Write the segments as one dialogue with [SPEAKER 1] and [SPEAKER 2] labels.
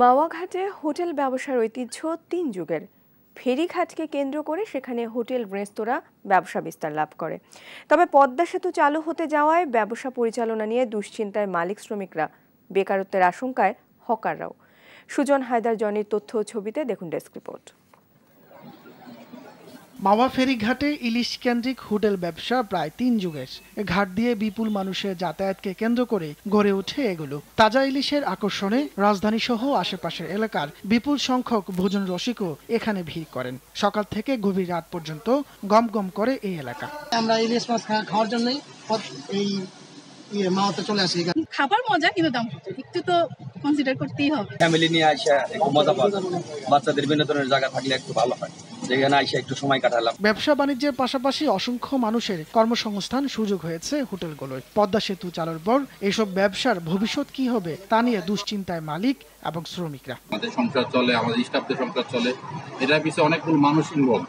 [SPEAKER 1] মাওয়াঘাটে hotel ব্যবসার ঐতিহ্য তিন যুগের ফেরিঘাটকে কেন্দ্র করে সেখানে হোটেল রেস্তোরাঁ ব্যবসা বিস্তার লাভ করে তবে পদ্মা সেতু চালু হতে যাওয়ায় ব্যবসা পরিচালনা নিয়ে দুশ্চিন্তায় মালিক শ্রমিকরা বেকারত্বের আশঙ্কায় হকাররাও সুজন হায়দার জনির তথ্য ছবিতে দেখুন ডেস্ক রিপোর্ট
[SPEAKER 2] মাওয়া ফেরিঘাটে ইলিশ কেন্দ্রিক হোটেল ব্যবসা প্রায় তিন যুগের ঘাট দিয়ে বিপুল মানুষের যাতায়াতকে কেন্দ্র করে গড়ে ওঠে এগুলো তাজা ইলিশের আকর্ষণে রাজধানী সহ আশেপাশের এলাকার বিপুল সংখ্যক ভোজন রসিকও এখানে ভিড় করেন সকাল থেকে গভীর রাত পর্যন্ত গম গম করে এই এলাকা আমরা ইলিশ মাছ খাওয়ার জন্য ইয়ে
[SPEAKER 1] খাবার মজা কিন্তু দাম একটু তো কনসিডার করতেই হবে
[SPEAKER 2] ফ্যামিলি নিয়ে আসা একটু মজা পাওয়া বাচ্চাদের বিনোদনের জায়গা থাকলে একটু ভালো হয় এখানে এসে একটু সময় কাটালাম ব্যবসা বাণিজ্যের পাশাপাশি অসংখ্য মানুষের কর্মসংস্থান সুযোগ হয়েছে হোটেলগুলোয় পদ্মা সেতু চালুর পর এসব ব্যবসার ভবিষ্যৎ কি হবে তা নিয়ে দুশ্চিন্তায় মালিক এবং শ্রমিকরা আমাদের সংসার চলে আমাদের স্টাফদের সংসার চলে এটার পিছনে অনেকগুলো মানুষ ইনভলভ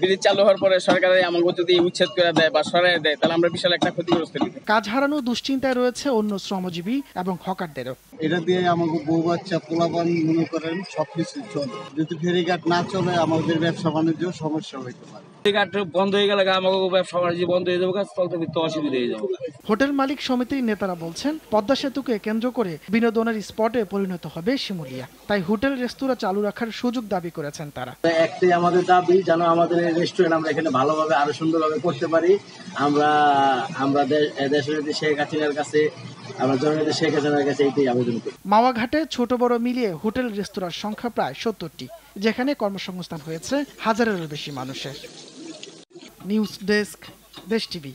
[SPEAKER 2] ব্রিজ চালু হওয়ার পরে সরকারের আমাকে যদি উচ্ছেদ করে দেয় বা সরাই দেয় তাহলে আমরা বিশাল একটা ক্ষতিগ্রস্ত কাজ হারানো দুশ্চিন্তায় রয়েছে অন্য শ্রমজীবী এবং হকারদেরও এটা দিয়ে আমাকে বউ বাচ্চা পোলাপান মনে করেন সবকিছু চলে যদি ফেরিঘাট না চলে আমাদের ব্যবসা বাণিজ্য সমস্যা
[SPEAKER 1] হইতে পারে হোটেল
[SPEAKER 2] মালিক সমিতির নেতারা বলছেন পদ্মা সেতুকে কেন্দ্র করে বিনোদনের স্পটে পরিণত হবে শিমুলিয়া তাই হোটেল রেস্তোরাঁ চালু রাখার সুযোগ দাবি করেছেন তারা একটাই আমাদের দাবি যেন আমাদের রেস্টুরেন্ট আমরা এখানে ভালোভাবে আরো সুন্দরভাবে করতে পারি আমরা আমরা দেশের শেখ হাসিনার কাছে মাওয়াঘাটে ছোট বড় মিলিয়ে হোটেল রেস্তোরাঁর সংখ্যা প্রায় সত্তরটি যেখানে কর্মসংস্থান হয়েছে হাজারেরও বেশি মানুষের নিউজ ডেস্ক দেশ টিভি